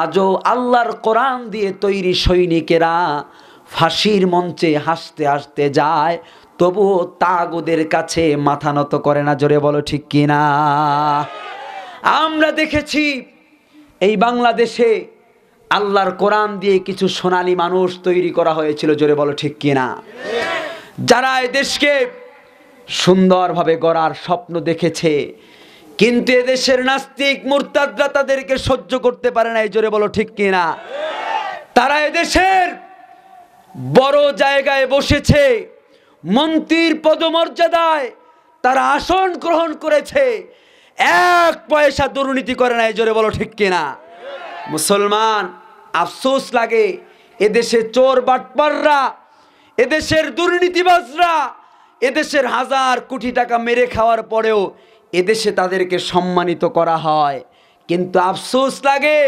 আজও আল্লাহর কোরআন দিয়ে তৈরি সৈনিকেরা ফাঁসির মঞ্চে হাসতে হাসতে যায় তবুও তাগুদের কাছে মাথা নত করে না জোরে বলো ঠিক কিনা আমরা দেখেছি এই বাংলাদেশে আল্লাহর কোরআন দিয়ে কিছু সোনালী মানুষ তৈরি করা হয়েছিল জোরে বলো ঠিক কিনা যারা এদেশকে সুন্দরভাবে গড়ার স্বপ্ন দেখেছে কিন্তু এদেশের নাস্তিক মুরতাদরা তাদেরকে সহ্য করতে পারে না এই জোরে বলো ঠিক কিনা তারা এদেশের বড় জায়গায় বসেছে মন্ত্রীর পদমর্যাদায় তারা আসন গ্রহণ করেছে এক পয়সা দুর্নীতি করে না এই জোরে বলো ঠিক কিনা মুসলমান আফসোস লাগে এদেশে চোর বাটপাররা এদেশের দুর্নীতিবাজরা এদেশের হাজার কোটি টাকা মেরে খাওয়ার পরেও এদেশে তাদেরকে সম্মানিত করা হয় কিন্তু আফসোস লাগে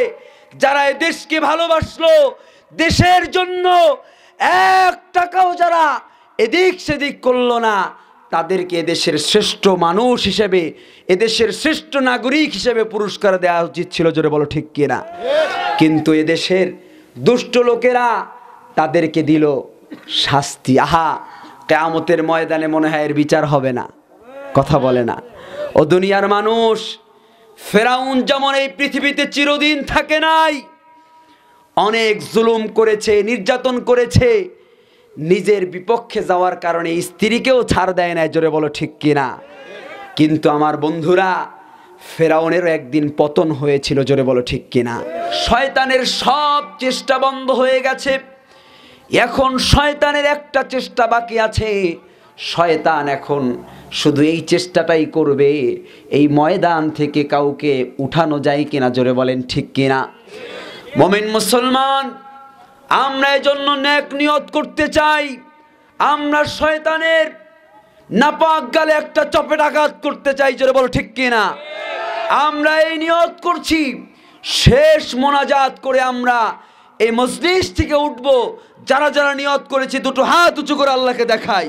যারা এদেশকে ভালোবাসলো দেশের জন্য এক টাকাও যারা এদিক সেদিক করলো না তাদেরকে এদেশের শ্রেষ্ঠ মানুষ হিসেবে এদেশের শ্রেষ্ঠ নাগরিক হিসেবে পুরস্কার দেওয়া উচিত ছিল জোরে বলো ঠিক কিনা কিন্তু এদেশের দুষ্ট লোকেরা তাদেরকে দিল শাস্তি আহা কেয়ামতের ময়দানে মনে হয় এর বিচার হবে না কথা বলে না ও দুনিয়ার মানুষ ফেরাউন যেমন এই পৃথিবীতে চিরদিন থাকে নাই অনেক জুলুম করেছে নির্যাতন করেছে নিজের বিপক্ষে যাওয়ার কারণে স্ত্রীকেও ছাড় দেয় না জোরে বলো ঠিক কিনা কিন্তু আমার বন্ধুরা ফেরাউনেরও একদিন পতন হয়েছিল জোরে বলো ঠিক কিনা শয়তানের সব চেষ্টা বন্ধ হয়ে গেছে এখন শয়তানের একটা চেষ্টা বাকি আছে শয়তান এখন শুধু এই চেষ্টাটাই করবে এই ময়দান থেকে কাউকে উঠানো যায় কিনা জোরে বলেন ঠিক কিনা মমিন মুসলমান আমরা এজন্য ন্যাক নিয়ত করতে চাই আমরা শয়তানের নাপাক গালে একটা চপেট আঘাত করতে চাই জোরে বলো ঠিক কিনা আমরা এই নিয়ত করছি শেষ মোনাজাত করে আমরা এই মজলিস থেকে উঠব যারা যারা নিয়ত করেছি দুটো হাত উঁচু করে আল্লাহকে দেখায়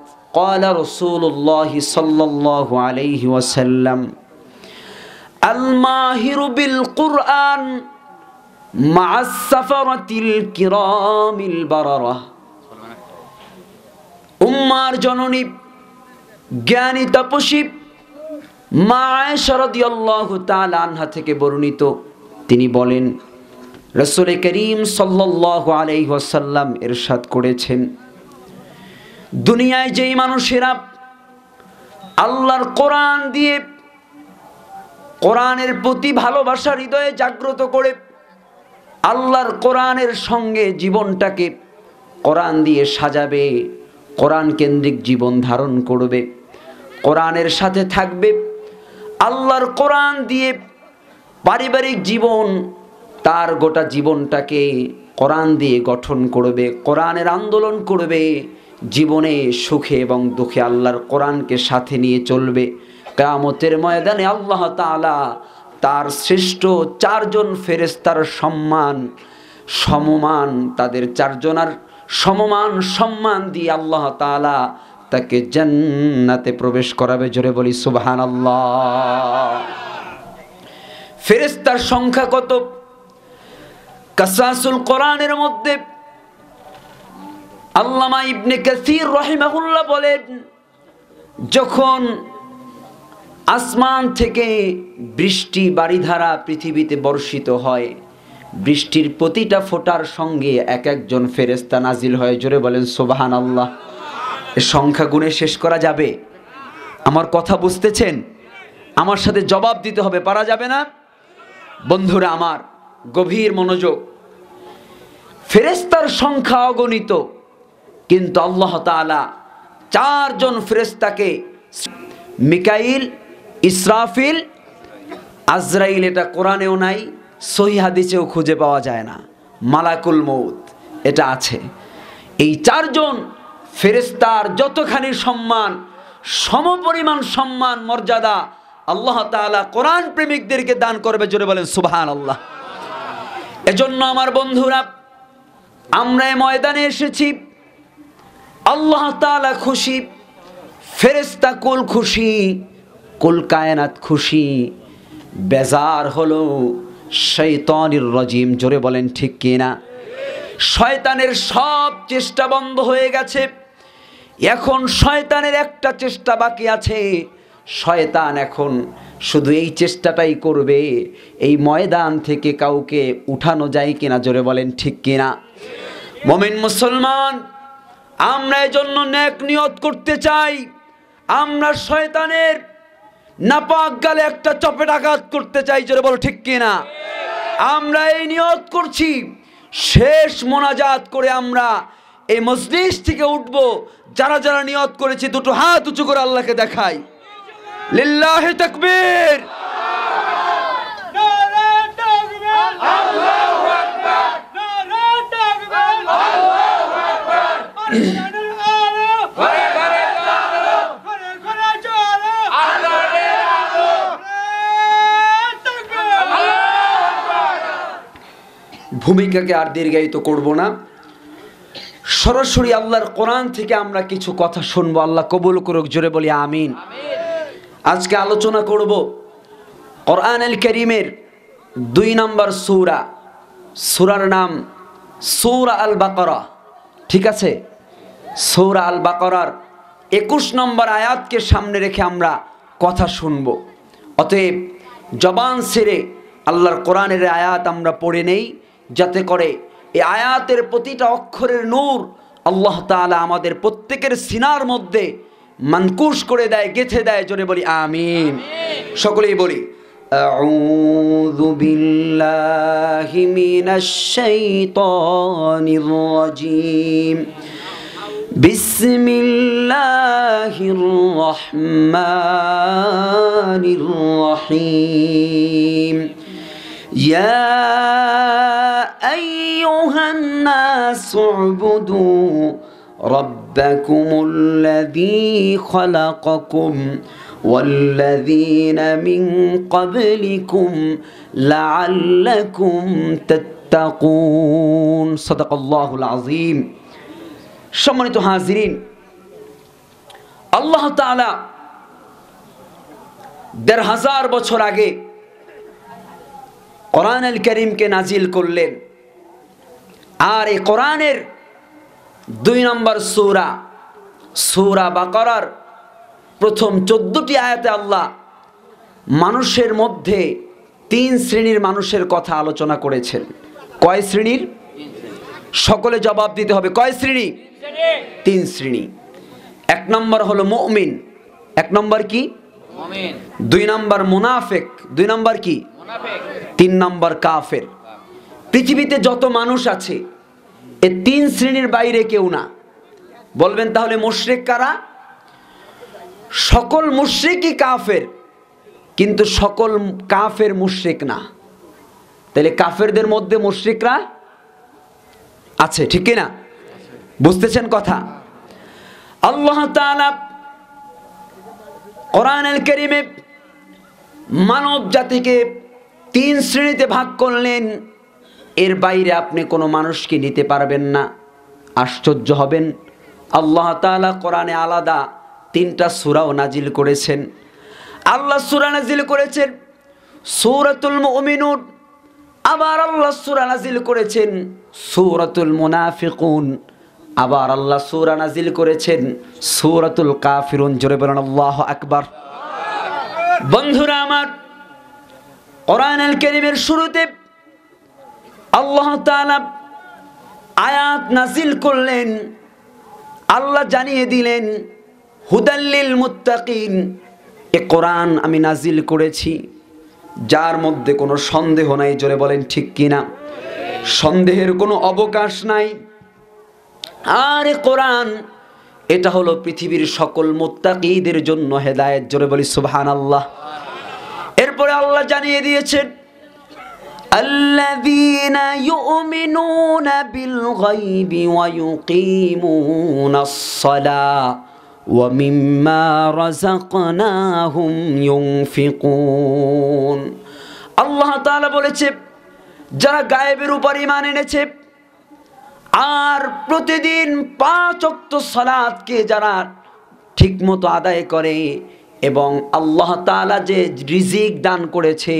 قال رسول الله صلى الله عليه وسلم الماهر بالقرآن مع السفرة الكرام البررة উম্মার জননী জ্ঞানী তপসী মা আয়সারদিয়াল্লাহু তাআলা আনহা থেকে বর্ণিত তিনি বলেন রসুল করিম সাল্লাল্লাহু আলাইহি ওয়াসাল্লাম ইরশাদ করেছেন দুনিয়ায় যেই মানুষেরা আল্লাহর কোরআন দিয়ে কোরআনের প্রতি ভালোবাসা হৃদয়ে জাগ্রত করে আল্লাহর কোরআনের সঙ্গে জীবনটাকে কোরআন দিয়ে সাজাবে কোরআন কেন্দ্রিক জীবন ধারণ করবে কোরআনের সাথে থাকবে আল্লাহর কোরআন দিয়ে পারিবারিক জীবন তার গোটা জীবনটাকে কোরআন দিয়ে গঠন করবে কোরআনের আন্দোলন করবে জীবনে সুখে এবং দুঃখে আল্লাহর কোরআনকে সাথে নিয়ে চলবে কামতের ময়দানে আল্লাহ তালা তার শ্রেষ্ঠ চারজন ফেরেস্তার সম্মান সমমান তাদের চারজনার সমমান সম্মান দিয়ে আল্লাহ তালা তাকে জান্নাতে প্রবেশ করাবে জোরে বলি সুবাহান আল্লাহ ফেরেস্তার সংখ্যা কত কাসাসুল কোরআনের মধ্যে আল্লামা ইবনে কাসির রহিমাহুল্লাহ বলেন যখন আসমান থেকে বৃষ্টি বাড়িধারা পৃথিবীতে বর্ষিত হয় বৃষ্টির প্রতিটা ফোটার সঙ্গে এক একজন ফেরেস্তা নাজিল হয় জোরে বলেন সোবাহান আল্লাহ সংখ্যা গুণে শেষ করা যাবে আমার কথা বুঝতেছেন আমার সাথে জবাব দিতে হবে পারা যাবে না বন্ধুরা আমার গভীর মনোযোগ ফেরেস্তার সংখ্যা অগণিত কিন্তু আল্লাহ তালা চারজন ফেরেস্তাকে মিকাইল ইসরাফিল আজরাইল এটা কোরআনেও নাই সহিহাদিসেও খুঁজে পাওয়া যায় না মালাকুল মৌত এটা আছে এই চারজন ফেরেস্তার যতখানি সম্মান সমপরিমাণ সম্মান মর্যাদা আল্লাহ তালা কোরআন প্রেমিকদেরকে দান করবে জোরে বলেন সুবাহান আল্লাহ এজন্য আমার বন্ধুরা আমরা ময়দানে এসেছি আল্লাহ তালা খুশি ফেরেস্তা কুল খুশি কুল কায়নাত খুশি বেজার হলো শৈতনির রজিম জোরে বলেন ঠিক কিনা শয়তানের সব চেষ্টা বন্ধ হয়ে গেছে এখন শয়তানের একটা চেষ্টা বাকি আছে শয়তান এখন শুধু এই চেষ্টাটাই করবে এই ময়দান থেকে কাউকে উঠানো যায় কিনা জোরে বলেন ঠিক কিনা মমিন মুসলমান আমরা এজন্য ন্যাক নিয়ত করতে চাই আমরা শয়তানের নাপাক গালে একটা চপেট আঘাত করতে চাই চলে বলো ঠিক কিনা আমরা এই নিয়ত করছি শেষ মোনাজাত করে আমরা এই মজলিস থেকে উঠব যারা যারা নিয়ত করেছি দুটো হাত উঁচু করে আল্লাহকে দেখাই লিল্লাহ তাকবীর আল্লাহ ভূমিকাকে আর দীর্ঘায়িত করব না সরাসরি আল্লাহর কোরআন থেকে আমরা কিছু কথা শুনবো আল্লাহ কবুল করুক জোরে বলি আমিন আজকে আলোচনা করব কোরআন এল করিমের দুই নম্বর সৌরা সুরার নাম সৌরা আল বাকরা ঠিক আছে সৌরা আল বাকরার একুশ নম্বর আয়াতকে সামনে রেখে আমরা কথা শুনব অতএব জবান সেরে আল্লাহর কোরআনের আয়াত আমরা পড়ে নেই যাতে করে এই আয়াতের প্রতিটা অক্ষরের নূর আল্লাহ তালা আমাদের প্রত্যেকের সিনার মধ্যে মানকুশ করে দেয় গেথে দেয় জোরে বলি আমিন সকলেই বলি أعوذ بالله من الشيطان الرجيم بسم الله الرحمن الرحيم يا أيها الناس اعبدوا ربكم الذي خلقكم والذين من قبلكم لعلكم تتقون صدق الله العظيم সম্মানিত হাজিরিন আল্লাহ তালা দেড় হাজার বছর আগে কোরআন আল করিমকে নাজিল করলেন আর এই কোরআনের দুই নম্বর সৌরা সৌরা বা করার প্রথম চোদ্দটি আয়াতে আল্লাহ মানুষের মধ্যে তিন শ্রেণীর মানুষের কথা আলোচনা করেছেন কয় শ্রেণীর সকলে জবাব দিতে হবে কয় শ্রেণী তিন শ্রেণী এক নম্বর হলো মমিন এক নম্বর কি দুই নম্বর মুনাফেক দুই নম্বর কি তিন নম্বর কাফের পৃথিবীতে যত মানুষ আছে এ তিন শ্রেণীর বাইরে কেউ না বলবেন তাহলে মুশ্রিক কারা সকল মুশ্রিকই কাফের কিন্তু সকল কাফের মুশ্রিক না তাহলে কাফেরদের মধ্যে মুশ্রিকরা আছে ঠিক না বুঝতেছেন কথা আল্লাহ কোরআনের কেরিমে মানব জাতিকে তিন শ্রেণীতে ভাগ করলেন এর বাইরে আপনি কোনো মানুষকে নিতে পারবেন না আশ্চর্য হবেন আল্লাহ তালা কোরআনে আলাদা তিনটা সুরাও নাজিল করেছেন আল্লাহ সুরা নাজিল করেছেন সৌরাতুল মমিনুর আবার আল্লাহ সুরা নাজিল করেছেন সূরাতুল মুনাফিকুন আবার আল্লাহ সুরা নাজিল করেছেন সূরাতুল কাফিরুন জোরে বলেন আল্লাহ আকবার বন্ধুরা আমার কোরআনুল কারীমের শুরুতে আল্লাহ তাআলা আয়াত নাজিল করলেন আল্লাহ জানিয়ে দিলেন হুদাল্লিল মুত্তাকিন এ কোরআন আমি নাজিল করেছি যার মধ্যে কোনো সন্দেহ নাই জোরে বলেন ঠিক কিনা সন্দেহের কোনো অবকাশ নাই আর কোরআন এটা হলো পৃথিবীর সকল মোত্তাকিদের জন্য হেদায়েত জোরে বলি সুবহান আল্লাহ এরপরে আল্লাহ জানিয়ে দিয়েছেন الذين يؤمنون بالغيب ويقيمون الصلاه ومما رزقناهم ينفقون আল্লাহ তাআলা বলেছে যারা গায়েবের উপর ঈমান এনেছে আর প্রতিদিন পাঁচ ওয়াক্ত সালাতকে যারা ঠিকমতো আদায় করে এবং আল্লাহ তাআলা যে রিজিক দান করেছে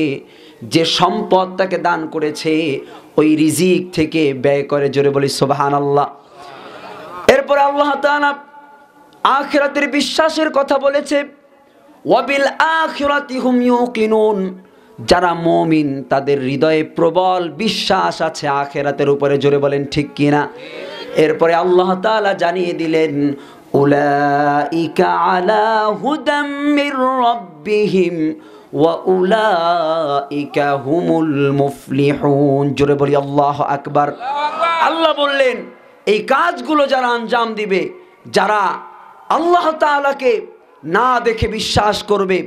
যে সম্পদ তাকে দান করেছে ওই রিজিক থেকে ব্যয় করে জোরে বলি সুবহানাল্লাহ এরপর আল্লাহ তাআলা আখেরাতের বিশ্বাসের কথা বলেছে ওয়াবিল আখেরাতি হুম ইউকিনুন যারা মমিন তাদের হৃদয়ে প্রবল বিশ্বাস আছে আখেরাতের উপরে জোরে বলেন ঠিক কিনা এরপরে আল্লাহ তাআলা জানিয়ে দিলেন উলাইকা আলা হুদাম মির রাব্বিহিম ওয়া উলাইকা হুমুল মুফলিহুন জোরে বলি আল্লাহু আকবার আল্লাহ বললেন এই কাজগুলো যারা আঞ্জাম দিবে যারা আল্লাহ তালাকে না দেখে বিশ্বাস করবে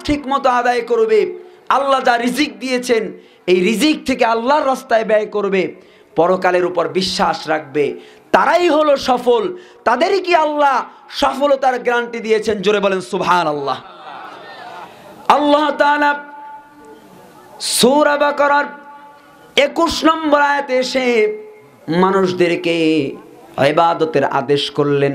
ঠিক ঠিকমতো আদায় করবে আল্লাহ যা রিজিক দিয়েছেন এই রিজিক থেকে আল্লাহর রাস্তায় ব্যয় করবে পরকালের উপর বিশ্বাস রাখবে তারাই হলো সফল তাদেরই কি আল্লাহ সফলতার গ্যারান্টি দিয়েছেন জোরে বলেন সুভান আল্লাহ আল্লাহ তালা সৌরাবা করার একুশ নম্বর আয়াতে এসে মানুষদেরকে ইবাদতের আদেশ করলেন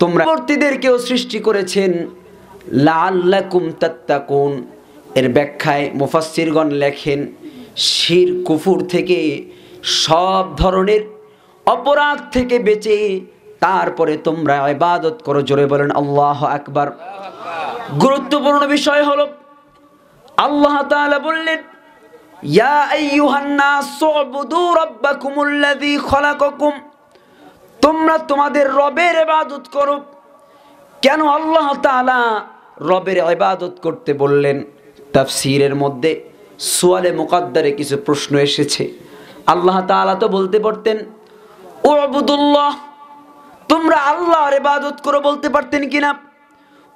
তোমরা পরবর্তীদেরকেও সৃষ্টি করেছেন লাল্লাকুম তাত্তাকুন এর ব্যাখ্যায় মুফাসসিরগণ লেখেন শির কুফুর থেকে সব ধরনের অপরাধ থেকে বেঁচে তারপরে তোমরা ইবাদত করো জোরে বলেন আল্লাহ আকবার গুরুত্বপূর্ণ বিষয় হলো আল্লাহ তাআলা বললেন ইয়া আইয়ুহান নাস উবুদু রাব্বাকুমুল্লাযী খলাকাকুম তোমরা তোমাদের রবের এবাদত করো কেন আল্লাহ তালা রবের এবাদত করতে বললেন তাফসিরের মধ্যে সোয়ালে মোকাদ্দারে কিছু প্রশ্ন এসেছে আল্লাহ তালা তো বলতে পারতেন ও আবুদুল্লাহ তোমরা আল্লাহর এবাদত করো বলতে পারতেন কিনা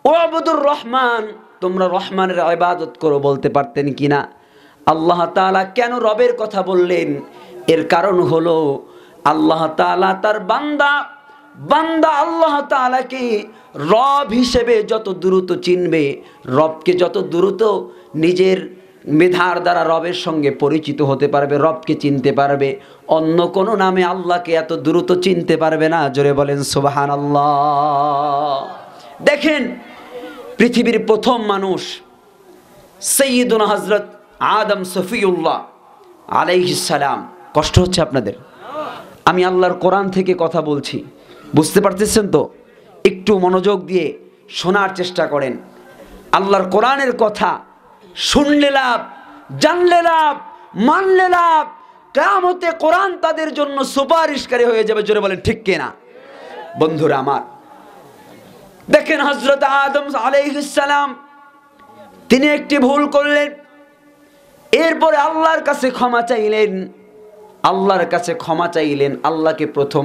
ও আবুদুর রহমান তোমরা রহমানের এবাদত করো বলতে পারতেন কিনা আল্লাহ তালা কেন রবের কথা বললেন এর কারণ হলো আল্লাহ তালা তার বান্দা বান্দা আল্লাহ তালাকে রব হিসেবে যত দ্রুত চিনবে রবকে যত দ্রুত নিজের মেধার দ্বারা রবের সঙ্গে পরিচিত হতে পারবে রবকে চিনতে পারবে অন্য কোনো নামে আল্লাহকে এত দ্রুত চিনতে পারবে না জোরে বলেন সুবাহান আল্লাহ দেখেন পৃথিবীর প্রথম মানুষ সৈয়দুল হজরত আদম সফিউল্লাহ আলাইহিসালাম কষ্ট হচ্ছে আপনাদের আমি আল্লাহর কোরআন থেকে কথা বলছি বুঝতে পারতেছেন তো একটু মনোযোগ দিয়ে শোনার চেষ্টা করেন আল্লাহর কোরআনের কথা শুনলে লাভ জানলে লাভ মানলে লাভ কামতে কোরআন তাদের জন্য সুপারিশকারী হয়ে যাবে জোরে বলেন ঠিক কিনা বন্ধুরা আমার দেখেন হজরত আদম আলাইসালাম তিনি একটি ভুল করলেন এরপরে আল্লাহর কাছে ক্ষমা চাইলেন আল্লাহর কাছে ক্ষমা চাইলেন আল্লাহকে প্রথম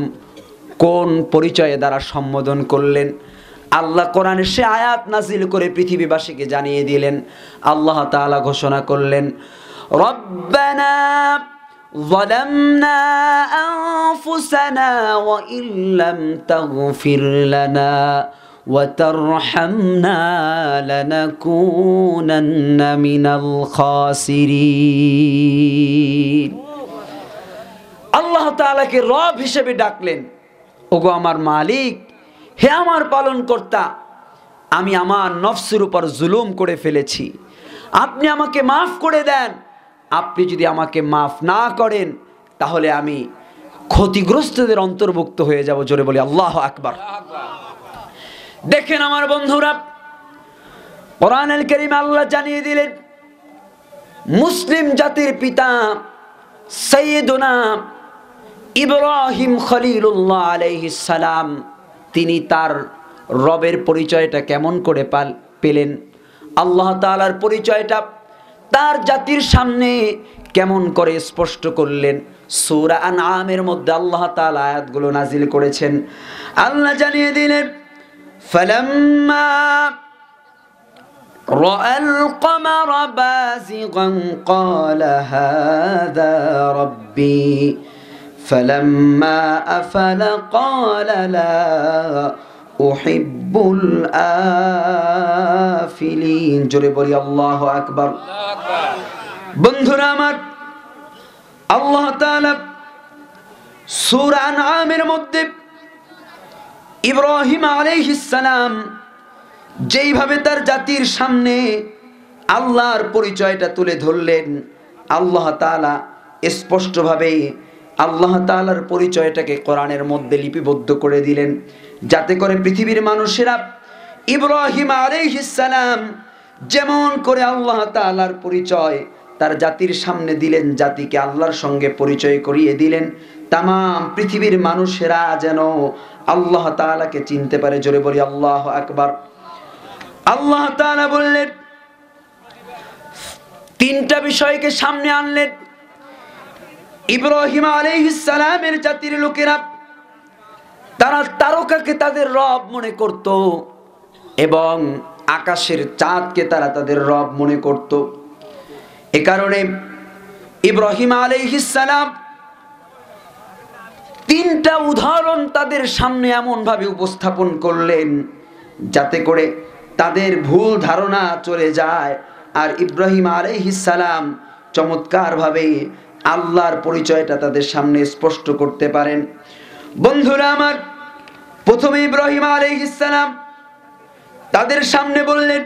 কোন পরিচয়ে দ্বারা সম্বোধন করলেন আল্লাহ কোরআনে সে আয়াত নাজিল করে পৃথিবীবাসীকে জানিয়ে দিলেন আল্লাহ তাআলা ঘোষণা করলেন রব্বানা ظلمنا أنفسنا وإن لم تغفر لنا وترحمنا لنكونن من الخاسرين তালাকে রব হিসেবে ডাকলেন ওগো আমার মালিক হে আমার পালন কর্তা আমি আমার নফসের উপর জুলুম করে ফেলেছি আপনি আমাকে মাফ করে দেন আপনি যদি আমাকে মাফ না করেন তাহলে আমি ক্ষতিগ্রস্তদের অন্তর্ভুক্ত হয়ে যাব জোরে বলি আল্লাহ আকবার দেখেন আমার বন্ধুরা কোরআনুল করিম আল্লাহ জানিয়ে দিলেন মুসলিম জাতির পিতা সৈয়দনা ইব্রাহিম খলিলুল্লাহ আলাইহিসালাম তিনি তার রবের পরিচয়টা কেমন করে পাল পেলেন আল্লাহ তালার পরিচয়টা তার জাতির সামনে কেমন করে স্পষ্ট করলেন সূরা আনআমের মধ্যে আল্লাহ তাল আয়াতগুলো নাজিল করেছেন আল্লাহ জানিয়ে দিলেন فلما رأى القمر بازغا قال هذا ربي فلما أفل قال لا أحب الآفلين জোরে বলি আল্লাহ আকবার বন্ধুরা আমার আল্লাহ তাআলা সূরা আনআমের মধ্যে ইব্রাহিম আলাইহিস সালাম যেইভাবে তার জাতির সামনে আল্লাহর পরিচয়টা তুলে ধরলেন আল্লাহ তাআলা স্পষ্টভাবে আল্লাহ তালার পরিচয়টাকে কোরআনের মধ্যে লিপিবদ্ধ করে দিলেন যাতে করে পৃথিবীর মানুষেরা ইব্রাহিম আলাইহিসালাম যেমন করে আল্লাহ তালার পরিচয় তার জাতির সামনে দিলেন জাতিকে আল্লাহর সঙ্গে পরিচয় করিয়ে দিলেন তাম পৃথিবীর মানুষেরা যেন আল্লাহ তালাকে চিনতে পারে জোরে বলি আল্লাহ একবার আল্লাহ তালা বললেন তিনটা বিষয়কে সামনে আনলেন ইব্রাহিম আলাইহিসালামের জাতির লোকেরা তারা তারকাকে তাদের রব মনে করত এবং আকাশের চাঁদকে তারা তাদের রব মনে করত এ কারণে ইব্রাহিম আলাইহিসালাম তিনটা উদাহরণ তাদের সামনে এমনভাবে উপস্থাপন করলেন যাতে করে তাদের ভুল ধারণা চলে যায় আর ইব্রাহিম আলাইহিসালাম চমৎকারভাবে আল্লাহর পরিচয়টা তাদের সামনে স্পষ্ট করতে পারেন বন্ধুরা আমার প্রথমে ইব্রাহিম ইসালাম তাদের সামনে বললেন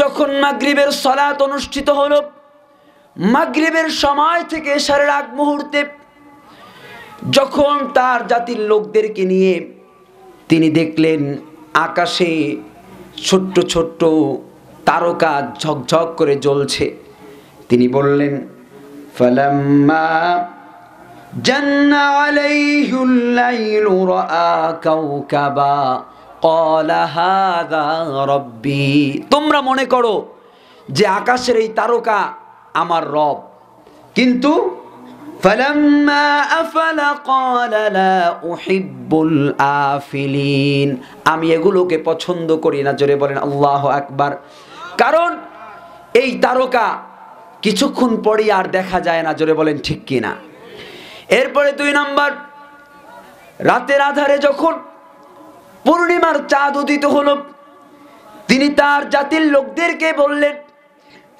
যখন মাগরিবের সলাত অনুষ্ঠিত হলো মাগরিবের সময় থেকে সারের আগ মুহূর্তে যখন তার জাতির লোকদেরকে নিয়ে তিনি দেখলেন আকাশে ছোট্ট ছোট্ট তারকা ঝকঝক করে জ্বলছে তিনি বললেন ফলাম্মা جن عليه الليل رأى كوكبا قال هذا ربي তোমরা মনে করো যে আকাশের এই তারকা আমার রব কিন্তু فلما أفل قال لا أحب الآفلين আমি এগুলোকে পছন্দ করি না জোরে বলেন আল্লাহ আকবার কারণ এই তারকা কিছুক্ষণ পরই আর দেখা যায় না জোরে বলেন ঠিক কিনা এরপরে দুই নাম্বার রাতের আধারে যখন পূর্ণিমার চাঁদ উদিত হল তিনি তার জাতির লোকদেরকে বললেন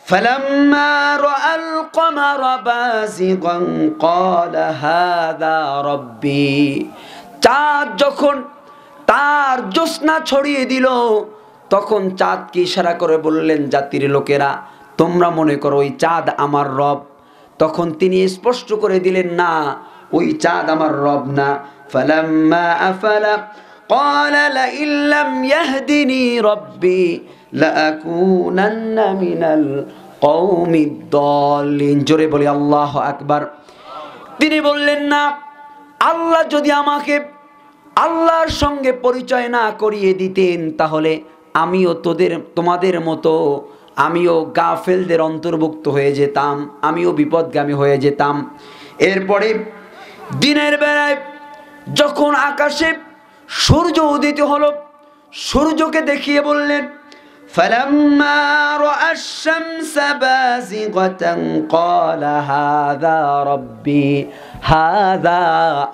فلما رأى القمر بازغا قال هذا ربي চাঁদ যখন তার জ্যোৎস্না ছড়িয়ে দিল তখন চাঁদকে ইশারা করে বললেন জাতির লোকেরা তোমরা মনে করো ওই চাঁদ আমার রব তখন তিনি স্পষ্ট করে দিলেন না ওই চাঁদ আমার রব না ফালাম্মা আফালা قال لئن لم يهدني রব্বী لأكونن من القوم الضالين জোরে বলি আল্লাহ আকবার তিনি বললেন না আল্লাহ যদি আমাকে আল্লাহর সঙ্গে পরিচয় না করিয়ে দিতেন তাহলে আমিও তোদের তোমাদের মতো আমিও গাফেলদের অন্তর্ভুক্ত হয়ে যেতাম আমিও বিপদগামী হয়ে যেতাম এরপরে দিনের বেলায় যখন আকাশে সূর্য উদিত হল সূর্যকে দেখিয়ে বললেন فلما رأى الشمس بازغة قال هذا ربي هذا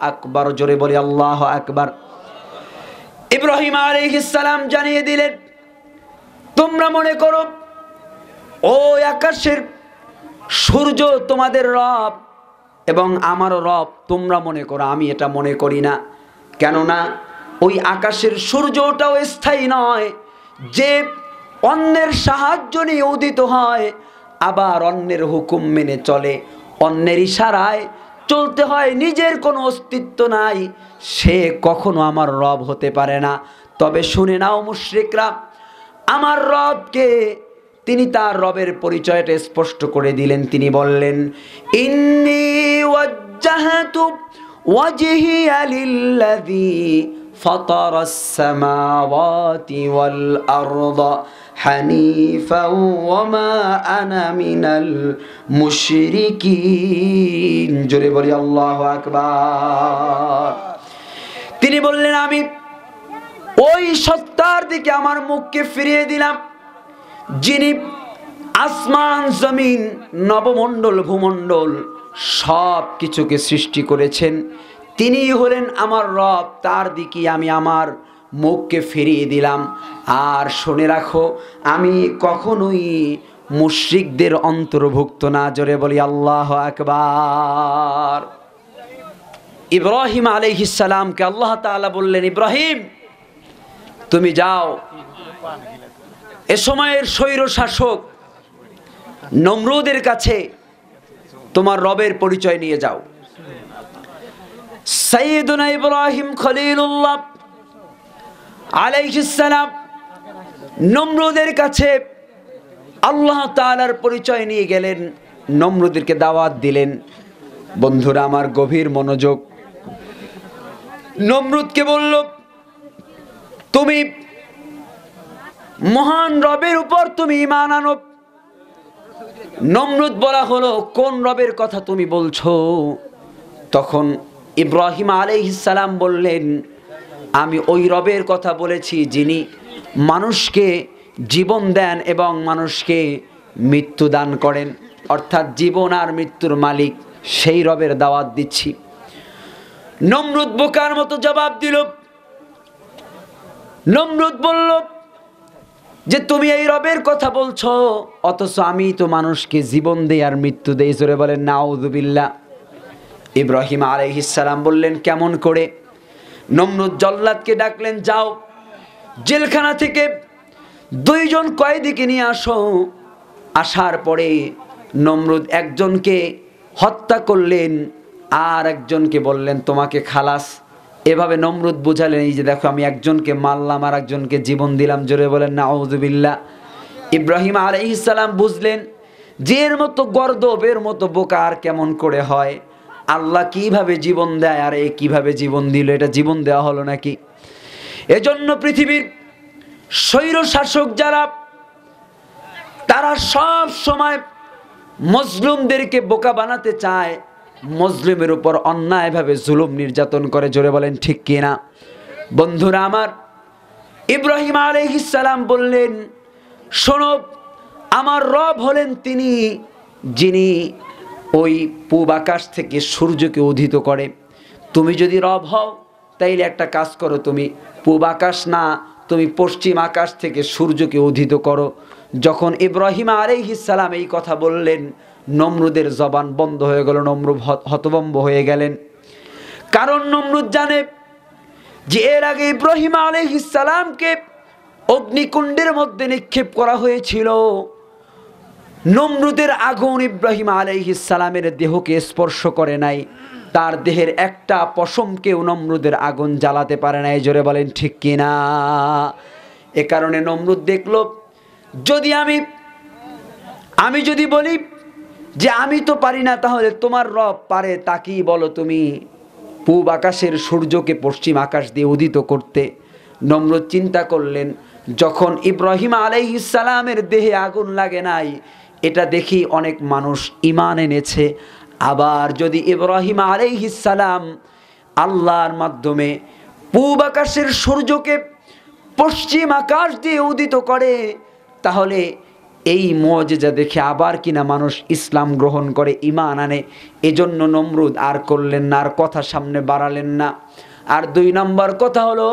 أكبر جري لي الله أكبر إبراهيم عليه السلام جاني دلت تم رموني করো ও আকাশের সূর্য তোমাদের রব এবং আমার রব তোমরা মনে করো আমি এটা মনে করি না কেননা ওই আকাশের সূর্যটাও স্থায়ী নয় যে অন্যের সাহায্য নিয়ে উদিত হয় আবার অন্যের হুকুম মেনে চলে অন্যের ইশারায় চলতে হয় নিজের কোনো অস্তিত্ব নাই সে কখনো আমার রব হতে পারে না তবে শুনে নাও মুশ্রিকরা আমার রবকে তিনি তার রবের পরিচয়টা স্পষ্ট করে দিলেন তিনি বললেন ইন্নি ওয়াজ্জাহাতু ওয়াজহি আলিল্লাযী فطر السماوات والأرض حنيفا وما أنا من المشركين جرب لي الله أكبر তিনি বললেন আমি ওই সত্তার দিকে আমার মুখকে ফিরিয়ে দিলাম যিনি আসমান জমিন নবমণ্ডল ভূমণ্ডল সব কিছুকে সৃষ্টি করেছেন তিনি হলেন আমার রব তার দিকে আমি আমার মুখকে ফিরিয়ে দিলাম আর শুনে রাখো আমি কখনোই মুশ্রিকদের অন্তর্ভুক্ত না জোরে বলি আল্লাহ একবার ইব্রাহিম আলহিসালামকে আল্লাহ তালা বললেন ইব্রাহিম তুমি যাও এ সময়ের স্বৈর শাসক নমরুদের কাছে তোমার রবের পরিচয় নিয়ে যাও সাইদুনা ইব্রাহিম খলিলুল্লাহ আলাইহিসালাম নমরুদের কাছে আল্লাহ তালার পরিচয় নিয়ে গেলেন নমরুদেরকে দাওয়াত দিলেন বন্ধুরা আমার গভীর মনোযোগ নমরুদকে বলল তুমি মহান রবের উপর তুমি ইমান আনো নমরুদ বলা হলো কোন রবের কথা তুমি বলছো তখন ইব্রাহিম আলাইহিসালাম বললেন আমি ওই রবের কথা বলেছি যিনি মানুষকে জীবন দেন এবং মানুষকে মৃত্যু দান করেন অর্থাৎ জীবন আর মৃত্যুর মালিক সেই রবের দাওয়াত দিচ্ছি নমরুদ বোকার মতো জবাব দিল নমরুদ বলল যে তুমি এই রবের কথা বলছো অথচ আমি তো মানুষকে জীবন দেই আর মৃত্যু দেই জোরে বলেন নাউদুবিল্লা ইব্রাহিম আলাইহিসালাম বললেন কেমন করে নমরুদ জল্লাদকে ডাকলেন যাও জেলখানা থেকে দুইজন কয়েদিকে নিয়ে আসো আসার পরে নমরুদ একজনকে হত্যা করলেন আর একজনকে বললেন তোমাকে খালাস এভাবে নমরুদ বুঝালেন এই যে দেখো আমি একজনকে মারলাম আর একজনকে জীবন দিলাম জোরে বলেন না নাউজুবিল্লা ইব্রাহিম সালাম বুঝলেন যে এর মতো গর্দবের মতো বোকা আর কেমন করে হয় আল্লাহ কিভাবে জীবন দেয় আর এ কিভাবে জীবন দিল এটা জীবন দেওয়া হলো নাকি এজন্য পৃথিবীর স্বৈর শাসক যারা তারা সব সময় মজলুমদেরকে বোকা বানাতে চায় মজলুমের উপর অন্যায়ভাবে জুলুম নির্যাতন করে জোরে বলেন ঠিক কিনা বন্ধুরা আমার ইব্রাহিম আলহিসাল্লাম বললেন শোনব আমার রব হলেন তিনি যিনি ওই পূব আকাশ থেকে সূর্যকে উদ্ধিত করে তুমি যদি রব হও তাইলে একটা কাজ করো তুমি পূব আকাশ না তুমি পশ্চিম আকাশ থেকে সূর্যকে উদ্ধিত করো যখন ইব্রাহিম সালাম এই কথা বললেন নমরুদের জবান বন্ধ হয়ে গেল নমরুদ হতবম্ব হয়ে গেলেন কারণ নমরুদ জানে যে এর আগে ইব্রাহিম সালামকে অগ্নিকুণ্ডের মধ্যে নিক্ষেপ করা হয়েছিল নমরুদের আগুন ইব্রাহিম সালামের দেহকে স্পর্শ করে নাই তার দেহের একটা পশমকেও নমরুদের আগুন জ্বালাতে পারে নাই জোরে বলেন ঠিক কিনা এ কারণে নমরুদ দেখল যদি আমি আমি যদি বলি যে আমি তো পারি না তাহলে তোমার রব পারে তাকেই বলো তুমি পূব আকাশের সূর্যকে পশ্চিম আকাশ দিয়ে উদিত করতে নম্রদ চিন্তা করলেন যখন ইব্রাহিম আলাইহিসালামের দেহে আগুন লাগে নাই এটা দেখি অনেক মানুষ ইমান এনেছে আবার যদি ইব্রাহিম আলাইহিসালাম আল্লাহর মাধ্যমে পূব আকাশের সূর্যকে পশ্চিম আকাশ দিয়ে উদিত করে তাহলে এই মজেজা দেখে আবার কিনা মানুষ ইসলাম গ্রহণ করে ইমান আনে এজন্য নমরুদ আর করলেন না আর কথা সামনে বাড়ালেন না আর দুই নম্বর কথা হলো